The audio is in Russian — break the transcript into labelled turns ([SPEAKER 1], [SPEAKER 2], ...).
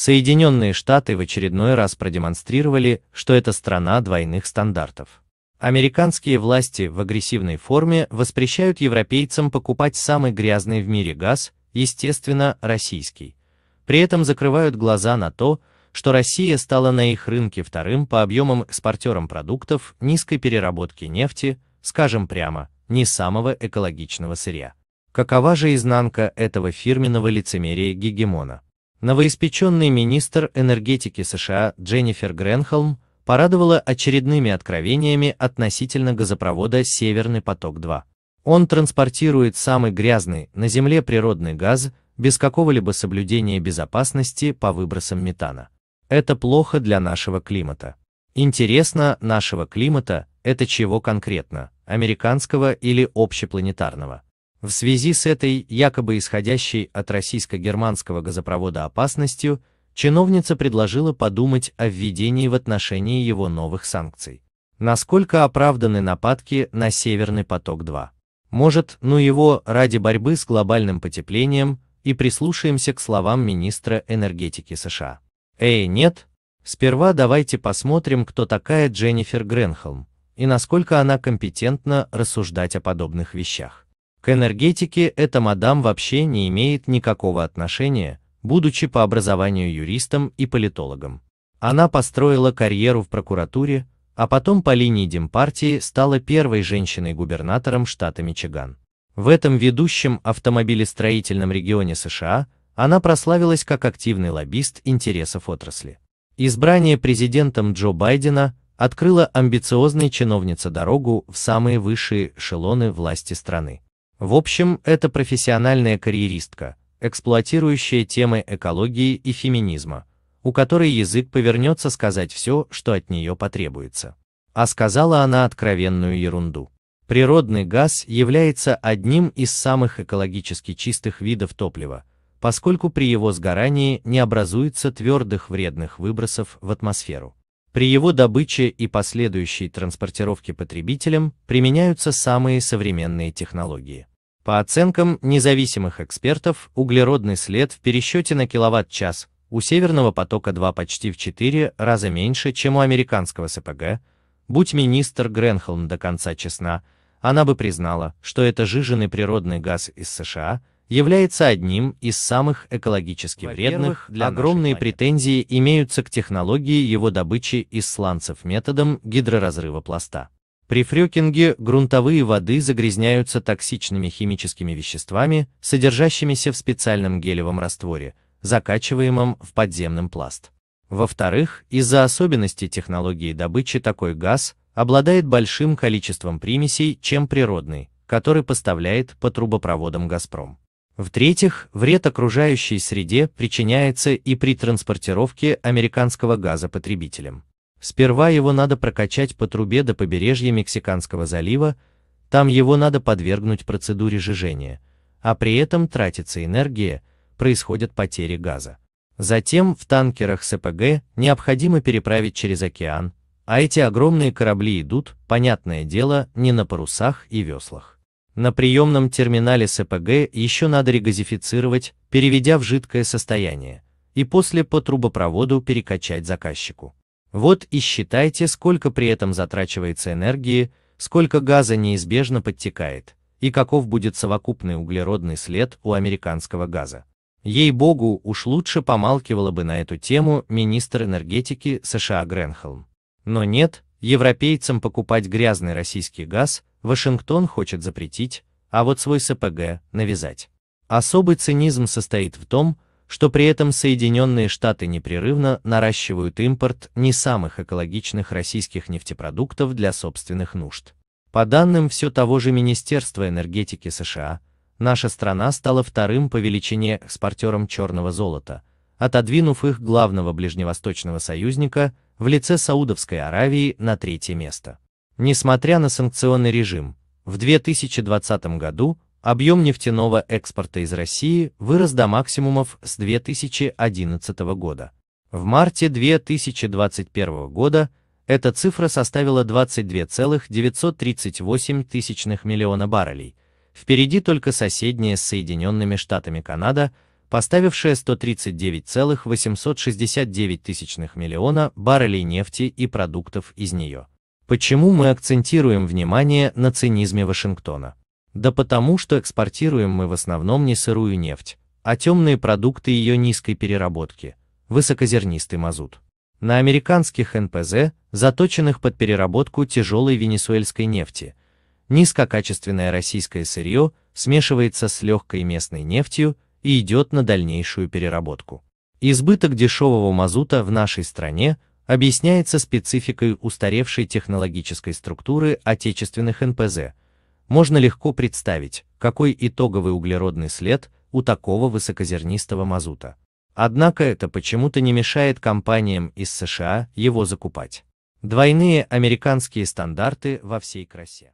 [SPEAKER 1] Соединенные Штаты в очередной раз продемонстрировали, что это страна двойных стандартов. Американские власти в агрессивной форме воспрещают европейцам покупать самый грязный в мире газ, естественно, российский. При этом закрывают глаза на то, что Россия стала на их рынке вторым по объемам экспортером продуктов низкой переработки нефти, скажем прямо, не самого экологичного сырья. Какова же изнанка этого фирменного лицемерия гегемона? Новоиспеченный министр энергетики США Дженнифер Гренхолм порадовала очередными откровениями относительно газопровода «Северный поток-2». Он транспортирует самый грязный на Земле природный газ без какого-либо соблюдения безопасности по выбросам метана. Это плохо для нашего климата. Интересно, нашего климата – это чего конкретно, американского или общепланетарного? В связи с этой, якобы исходящей от российско-германского газопровода опасностью, чиновница предложила подумать о введении в отношении его новых санкций. Насколько оправданы нападки на Северный поток-2? Может, ну его, ради борьбы с глобальным потеплением, и прислушаемся к словам министра энергетики США. Эй, нет? Сперва давайте посмотрим, кто такая Дженнифер Гренхолм, и насколько она компетентна рассуждать о подобных вещах. К энергетике эта мадам вообще не имеет никакого отношения, будучи по образованию юристом и политологом. Она построила карьеру в прокуратуре, а потом по линии Демпартии стала первой женщиной-губернатором штата Мичиган. В этом ведущем автомобилестроительном регионе США она прославилась как активный лоббист интересов отрасли. Избрание президентом Джо Байдена открыло амбициозной чиновнице дорогу в самые высшие эшелоны власти страны. В общем, это профессиональная карьеристка, эксплуатирующая темы экологии и феминизма, у которой язык повернется сказать все, что от нее потребуется. А сказала она откровенную ерунду. Природный газ является одним из самых экологически чистых видов топлива, поскольку при его сгорании не образуется твердых вредных выбросов в атмосферу. При его добыче и последующей транспортировке потребителям применяются самые современные технологии. По оценкам независимых экспертов, углеродный след в пересчете на киловатт-час у Северного потока-2 почти в 4 раза меньше, чем у американского СПГ, будь министр Гренхолм до конца честна, она бы признала, что это жиженный природный газ из США, является одним из самых экологически вредных. Для огромные претензии имеются к технологии его добычи из сланцев методом гидроразрыва пласта. При фрёкинге грунтовые воды загрязняются токсичными химическими веществами, содержащимися в специальном гелевом растворе, закачиваемом в подземный пласт. Во-вторых, из-за особенностей технологии добычи такой газ обладает большим количеством примесей, чем природный, который поставляет по трубопроводам «Газпром». В-третьих, вред окружающей среде причиняется и при транспортировке американского газа потребителям. Сперва его надо прокачать по трубе до побережья Мексиканского залива, там его надо подвергнуть процедуре жижения, а при этом тратится энергия, происходят потери газа. Затем в танкерах СПГ необходимо переправить через океан, а эти огромные корабли идут, понятное дело, не на парусах и веслах. На приемном терминале СПГ еще надо регазифицировать, переведя в жидкое состояние, и после по трубопроводу перекачать заказчику. Вот и считайте, сколько при этом затрачивается энергии, сколько газа неизбежно подтекает, и каков будет совокупный углеродный след у американского газа. Ей-богу, уж лучше помалкивала бы на эту тему министр энергетики США Гренхолм. Но нет, европейцам покупать грязный российский газ Вашингтон хочет запретить, а вот свой СПГ навязать. Особый цинизм состоит в том, что при этом Соединенные Штаты непрерывно наращивают импорт не самых экологичных российских нефтепродуктов для собственных нужд. По данным все того же Министерства энергетики США, наша страна стала вторым по величине экспортером черного золота, отодвинув их главного ближневосточного союзника в лице Саудовской Аравии на третье место. Несмотря на санкционный режим, в 2020 году Объем нефтяного экспорта из России вырос до максимумов с 2011 года. В марте 2021 года эта цифра составила 22,938 тысячных миллиона баррелей. Впереди только соседняя с Соединенными Штатами Канада, поставившая 139,869 тысячных миллиона баррелей нефти и продуктов из нее. Почему мы акцентируем внимание на цинизме Вашингтона? Да потому, что экспортируем мы в основном не сырую нефть, а темные продукты ее низкой переработки, высокозернистый мазут. На американских НПЗ, заточенных под переработку тяжелой венесуэльской нефти, низкокачественное российское сырье смешивается с легкой местной нефтью и идет на дальнейшую переработку. Избыток дешевого мазута в нашей стране объясняется спецификой устаревшей технологической структуры отечественных НПЗ – можно легко представить, какой итоговый углеродный след у такого высокозернистого мазута. Однако это почему-то не мешает компаниям из США его закупать. Двойные американские стандарты во всей красе.